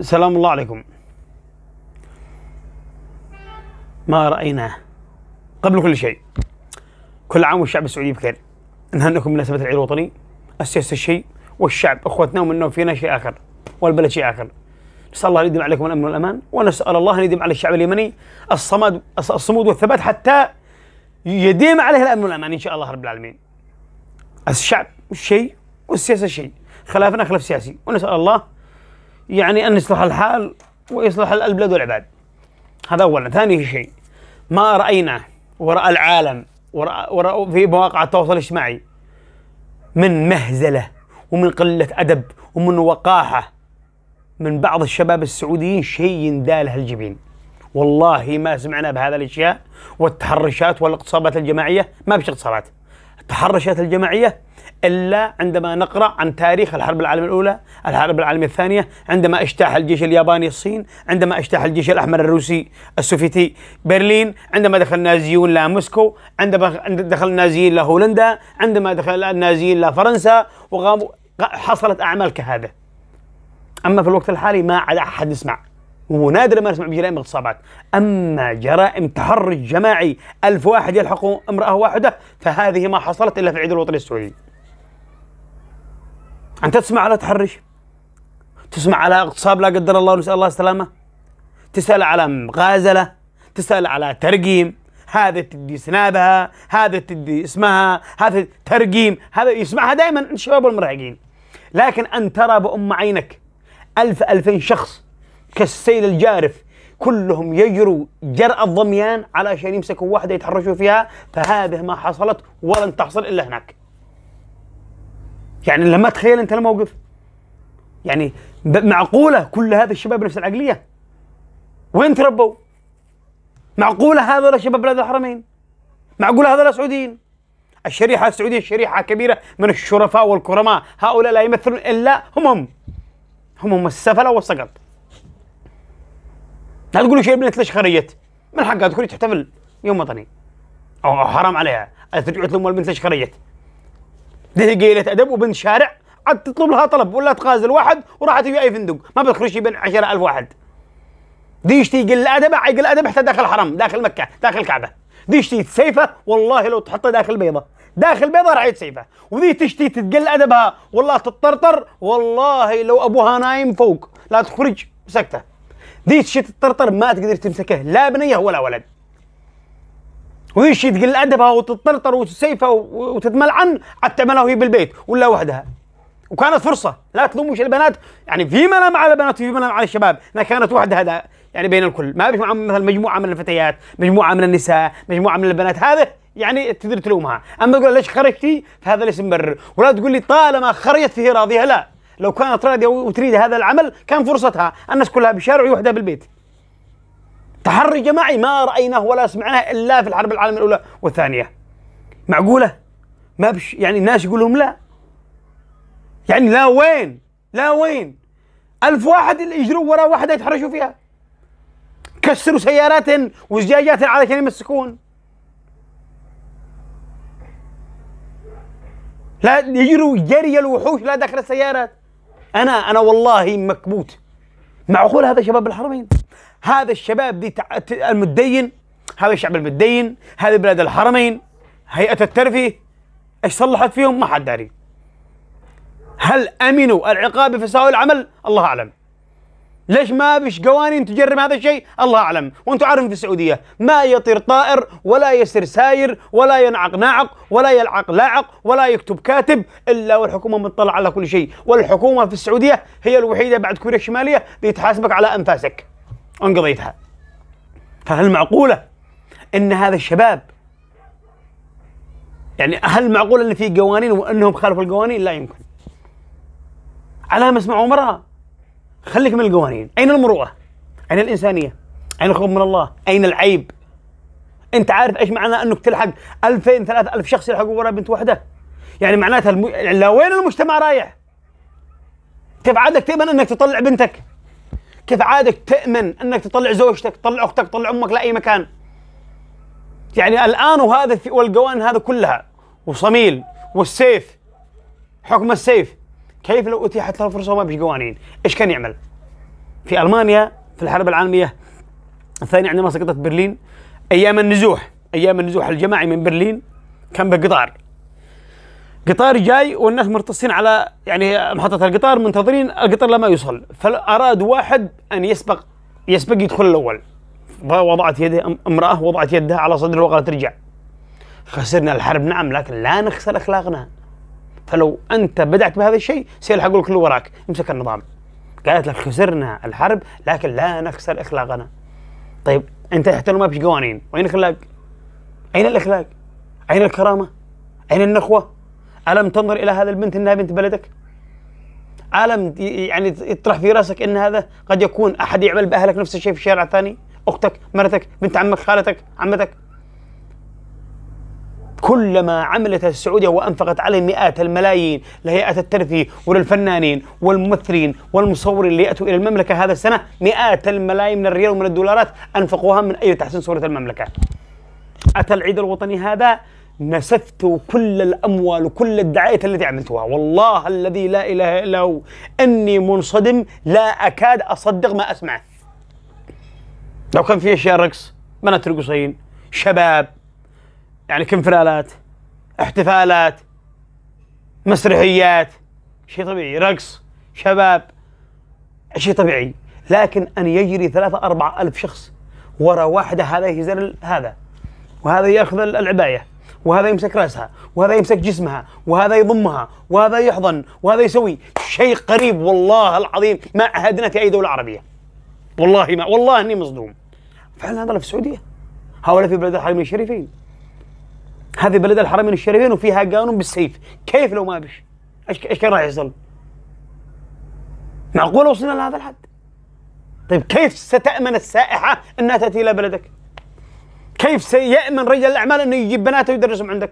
سلام الله عليكم ما رأيناه قبل كل شيء كل عام والشعب السعودي بخير نهنئكم بمناسبة العيد الوطني السياسة شيء والشعب أخوتنا ومنا وفينا شيء آخر والبلد شيء آخر نسأل الله أن يديم عليكم الأمن والأمان ونسأل الله أن يديم على الشعب اليمني الصمد الصمود والثبات حتى يديم عليه الأمن والأمان إن شاء الله رب العالمين الشعب شيء والسياسة شيء خلافنا خلاف سياسي ونسأل الله يعني أن يصلح الحال ويصلح البلاد والعباد هذا أولا ثاني شيء ما رأيناه وراء العالم وراء, وراء في مواقع التواصل الاجتماعي من مهزلة ومن قلة أدب ومن وقاحة من بعض الشباب السعوديين شيء داله الجبين والله ما سمعنا بهذا الاشياء والتحرشات والاغتصابات الجماعيه ما فيش اغتصابات التحرشات الجماعيه إلا عندما نقرأ عن تاريخ الحرب العالمية الأولى الحرب العالمية الثانية عندما اجتاح الجيش الياباني الصين عندما اجتاح الجيش الأحمر الروسي السوفيتي برلين عندما دخل النازيون لموسكو عندما دخل النازيين لهولندا عندما دخل النازيين لفرنسا وقاموا حصلت أعمال كهذا أما في الوقت الحالي ما عاد أحد يسمع ونادر ما نسمع بجرائم اغتصابات أما جرائم تحرش جماعي ألف واحد يلحقوا امرأة واحدة فهذه ما حصلت إلا في العيد الوطني السعودي أنت تسمع على تحرش تسمع على اغتصاب لا قدر الله ونسأل الله السلامة تسأل على مغازلة تسأل على ترقيم هذا تدي سنابها هذا تدي اسمها هذا ترقيم هذا يسمعها دائما الشباب والمراهقين لكن أن ترى بأم عينك ألف ألفين شخص كالسيل الجارف كلهم يجروا جرأ الضميان علشان يمسكوا واحدة يتحرشوا فيها فهذه ما حصلت ولن تحصل إلا هناك يعني لما تخيل انت الموقف يعني معقوله كل هذا الشباب نفس العقليه وين تربوا معقوله هذول شباب بلاد الحرمين معقوله هذول سعوديين الشريحه السعوديه شريحه كبيره من الشرفاء والكرماء هؤلاء لا يمثلون الا هم هم هم هم السفله والسقط لا تقولوا شيء بنت ليش خرجت من حقها تكون تحتفل يوم وطني او حرام عليها ترجعوا تلوموا البنت ليش خرجت ده قيلة أدب وبنت شارع عاد تطلب لها طلب ولا تغازل واحد وراحت في أي فندق ما بتخرج بين 10000 واحد ديشتي قل أدب عقل أدب حتى داخل الحرم داخل مكة داخل الكعبة ديش شتي سيفه والله لو تحطها داخل بيضة داخل بيضة راح سيفه وذي تشتي تتقل أدبها والله تطرطر والله لو أبوها نايم فوق لا تخرج سكتة ذي تشتي تطرطر ما تقدر تمسكه لا بنية ولا ولد ويشي تقل ادبها وتطرطر وتسيفها وتتملعن حتى تعملها وهي بالبيت ولا وحدها وكانت فرصه لا تلوموش البنات يعني فيما لا على البنات وفيما لا على الشباب انها كانت وحدها هذا يعني بين الكل ما بيش مثلا مجموعه من الفتيات مجموعه من النساء مجموعه من البنات هذا يعني تقدر تلومها اما تقول ليش خرجتي فهذا ليس مبرر ولا تقول لي طالما خرجت فيه راضيه لا لو كانت راضيه وتريد هذا العمل كان فرصتها الناس كلها بالشارع وحدها بالبيت تحري جماعي ما رأيناه ولا سمعناه إلا في الحرب العالمية الأولى والثانية معقولة؟ ما بش يعني الناس يقول لهم لا يعني لا وين؟ لا وين؟ ألف واحد اللي يجروا وراء واحدة يتحرشوا فيها كسروا سيارات وزجاجات علشان يمسكون لا يجروا جري الوحوش لا داخل السيارات انا انا والله مكبوت معقول هذا شباب الحرمين هذا الشباب دي المتدين هذا الشعب المتدين هذه بلاد الحرمين هيئة الترفيه ايش صلحت فيهم ما حد داري هل امنوا العقاب بفساد العمل الله اعلم ليش ما فيش قوانين تجرم هذا الشيء؟ الله اعلم، وانتم عارفين في السعوديه ما يطير طائر ولا يسر ساير ولا ينعق ناعق ولا يلعق لاعق ولا يكتب كاتب الا والحكومه مطلعه على كل شيء، والحكومه في السعوديه هي الوحيده بعد كوريا الشماليه اللي تحاسبك على انفاسك. انقضيتها فهل معقولة أن هذا الشباب يعني هل معقولة أن في قوانين وأنهم خالفوا القوانين لا يمكن علامة اسمعوا امرأة خليك من القوانين أين المروءة أين الإنسانية أين الخوف من الله أين العيب أنت عارف إيش معنى أنك تلحق 2000 3000 شخص يلحقوا وراء بنت واحدة يعني معناتها الم... يعني لوين المجتمع رايح؟ كيف عادك تأمن أنك تطلع بنتك كيف عادك تأمن أنك تطلع زوجتك تطلع أختك تطلع أمك لأي مكان يعني الآن وهذا في والقوانين هذا كلها وصميل والسيف حكم السيف كيف لو أتيحت له الفرصة وما بيش قوانين إيش كان يعمل في ألمانيا في الحرب العالمية الثانية عندما سقطت برلين أيام النزوح أيام النزوح الجماعي من برلين كان بقطار قطار جاي والناس مرتصين على يعني محطة القطار منتظرين القطار لما يوصل فأراد واحد أن يسبق يسبق يدخل الأول وضعت يده امرأة وضعت يدها على صدره وقالت ارجع خسرنا الحرب نعم لكن لا نخسر أخلاقنا فلو أنت بدأت بهذا الشيء سيلحق اللي وراك امسك النظام قالت لك خسرنا الحرب لكن لا نخسر أخلاقنا طيب أنت تحترم ما قوانين وين أخلاق؟ أين الأخلاق؟ أين الكرامة؟ أين النخوة؟ ألم تنظر إلى هذا البنت إنها بنت بلدك؟ ألم يعني يطرح في راسك إن هذا قد يكون أحد يعمل بأهلك نفس الشيء في الشارع الثاني؟ أختك، مرتك، بنت عمك، خالتك، عمتك؟ كلما عملت السعودية وأنفقت عليه مئات الملايين لهيئة الترفيه وللفنانين والممثلين والمصورين اللي يأتوا إلى المملكة هذا السنة مئات الملايين من الريال ومن الدولارات أنفقوها من أجل تحسين صورة المملكة أتى العيد الوطني هذا نسفت كل الأموال وكل الدعايات التي عملتها والله الذي لا إله إلا هو أني منصدم لا أكاد أصدق ما أسمعه لو كان في أشياء رقص بنات رقصين شباب يعني كنفرالات احتفالات مسرحيات شيء طبيعي رقص شباب شيء طبيعي لكن أن يجري ثلاثة أربعة ألف شخص وراء واحدة هذا يزر هذا وهذا يأخذ العباية وهذا يمسك راسها وهذا يمسك جسمها وهذا يضمها وهذا يحضن وهذا يسوي شيء قريب والله العظيم ما عهدنا في اي دوله عربيه والله ما والله اني مصدوم فعلا هذا في السعوديه هؤلاء في بلد الحرمين الشريفين هذه بلد الحرمين الشريفين وفيها قانون بالسيف كيف لو ما بش ايش كان راح يحصل معقول وصلنا لهذا الحد طيب كيف ستأمن السائحة أنها تأتي إلى بلدك كيف سيأمن رجل الأعمال أنه يجيب بناته ويدرسهم عندك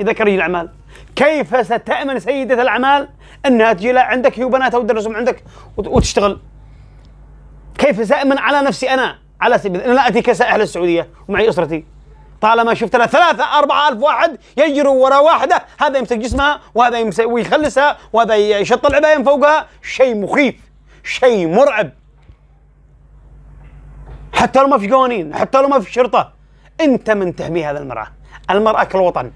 إذا كان رجل أعمال كيف ستأمن سيدة الأعمال أنها تجي عندك هي وبناتها وتدرسهم عندك وتشتغل كيف سأمن على نفسي أنا على سبيل أنا لا أتي كسائح للسعودية ومعي أسرتي طالما شفت لها ثلاثة أربعة ألف واحد يجروا وراء واحدة هذا يمسك جسمها وهذا يمسك ويخلسها وهذا يشط العباية من فوقها شيء مخيف شيء مرعب حتى لو ما في قوانين حتى لو ما في شرطة أنت من تحمي هذا المرأة المرأة كالوطن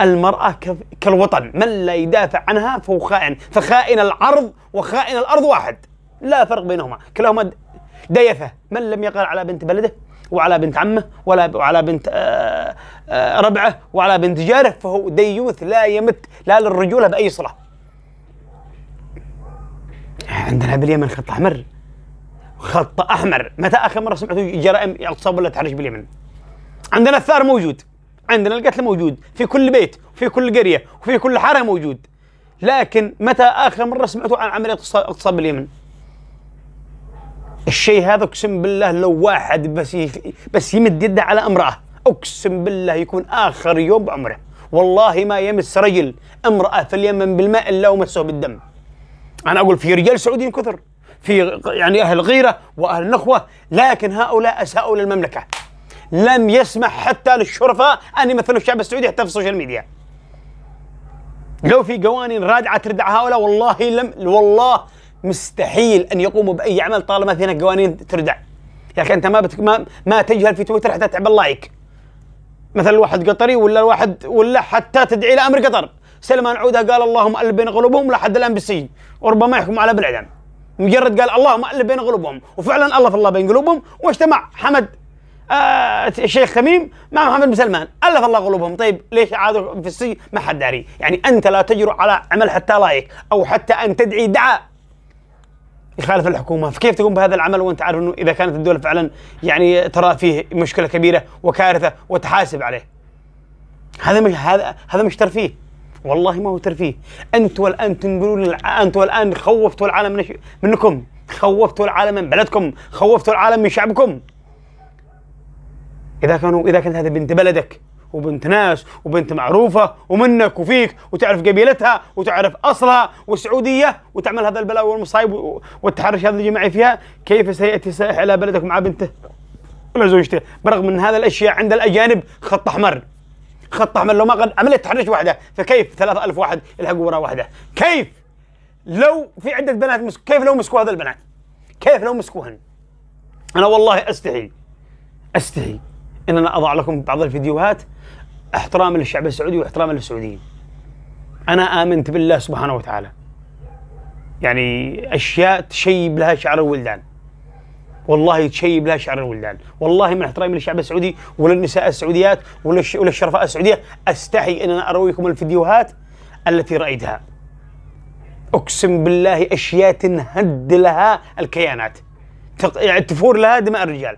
المرأة كالوطن من لا يدافع عنها فهو خائن فخائن العرض وخائن الأرض واحد لا فرق بينهما كلاهما ديفة من لم يقل على بنت بلده وعلى بنت عمه ولا وعلى بنت آه، آه، ربعه وعلى بنت جاره فهو ديوث لا يمت لا للرجوله باي صله. عندنا باليمن خط احمر خط احمر متى اخر مره سمعتوا جرائم اغتصاب ولا تحرش باليمن عندنا الثار موجود عندنا القتل موجود في كل بيت وفي كل قريه وفي كل حاره موجود لكن متى اخر مره سمعتوا عن عمليه اغتصاب باليمن الشيء هذا اقسم بالله لو واحد بس بس يمد يده على امراه اقسم بالله يكون اخر يوم بعمره والله ما يمس رجل امراه في اليمن بالماء الا ومسه بالدم انا اقول في رجال سعوديين كثر في يعني أهل غيره وأهل النخوة لكن هؤلاء أساءوا للمملكة لم يسمح حتى للشرفاء أن يمثلوا الشعب السعودي حتى في السوشيال ميديا لو في قوانين رادعة تردع هؤلاء والله لم والله مستحيل أن يقوموا بأي عمل طالما في هناك قوانين تردع يا أخي أنت ما, بتك ما ما تجهل في تويتر حتى تعب اللايك مثلا واحد قطري ولا الواحد ولا حتى تدعي لامر قطر سلمان عودة قال اللهم ألبن قلوبهم لحد الآن بالسجن وربما يحكم على بالإعدام مجرد قال ما ألف بين قلوبهم وفعلا ألف الله بين قلوبهم واجتمع حمد آه الشيخ تميم مع محمد بن سلمان ألف الله قلوبهم طيب ليش عادوا في السجن ما حد داري يعني أنت لا تجرؤ على عمل حتى لايك أو حتى أن تدعي دعاء يخالف الحكومه، فكيف تقوم بهذا العمل وانت عارف انه اذا كانت الدوله فعلا يعني ترى فيه مشكله كبيره وكارثه وتحاسب عليه. هذا مش هذا هذا مش ترفيه. والله ما هو ترفيه انت والان تنقلون انت والان خوفتوا العالم منكم خوفتوا العالم من بلدكم خوفتوا العالم من شعبكم اذا كانوا اذا كانت هذه بنت بلدك وبنت ناس وبنت معروفة ومنك وفيك وتعرف قبيلتها وتعرف أصلها والسعودية وتعمل هذا البلاء والمصايب والتحرش هذا الجماعي فيها كيف سيأتي سائح إلى بلدك مع بنته ولا زوجته برغم أن هذا الأشياء عند الأجانب خط أحمر خط احمر لو ما قد عمليه تحرش واحده فكيف 3000 واحد يلحقوا وراء واحده كيف لو في عده بنات مسك كيف لو مسكوا هذا البنات كيف لو مسكوهن انا والله استحي استحي ان انا اضع لكم بعض الفيديوهات احتراما للشعب السعودي واحتراما للسعوديين انا امنت بالله سبحانه وتعالى يعني اشياء تشيب لها شعر الولدان والله تشيب لها شعر الولدان والله من احترامي للشعب السعودي وللنساء السعوديات وللشرفاء السعودية أستحي أن أنا أرويكم الفيديوهات التي رأيتها أقسم بالله أشياء تنهد لها الكيانات يعني تفور لها دماء الرجال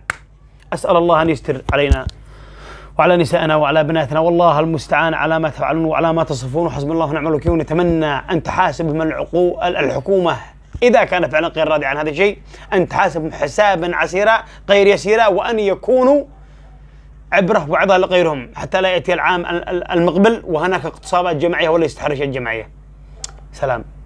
أسأل الله أن يستر علينا وعلى نسائنا وعلى بناتنا والله المستعان على ما تفعلون وعلى ما تصفون وحسب الله ونعم الوكيل ونتمنى أن تحاسب من الحكومة إذا كان فعلا غير راضي عن هذا الشيء أن تحاسبهم حسابا عسيرا غير يسيرا وأن يكونوا عبرة بعضها لغيرهم حتى لا يأتي العام المقبل وهناك اغتصابات جماعية ولا يستحرش جماعية سلام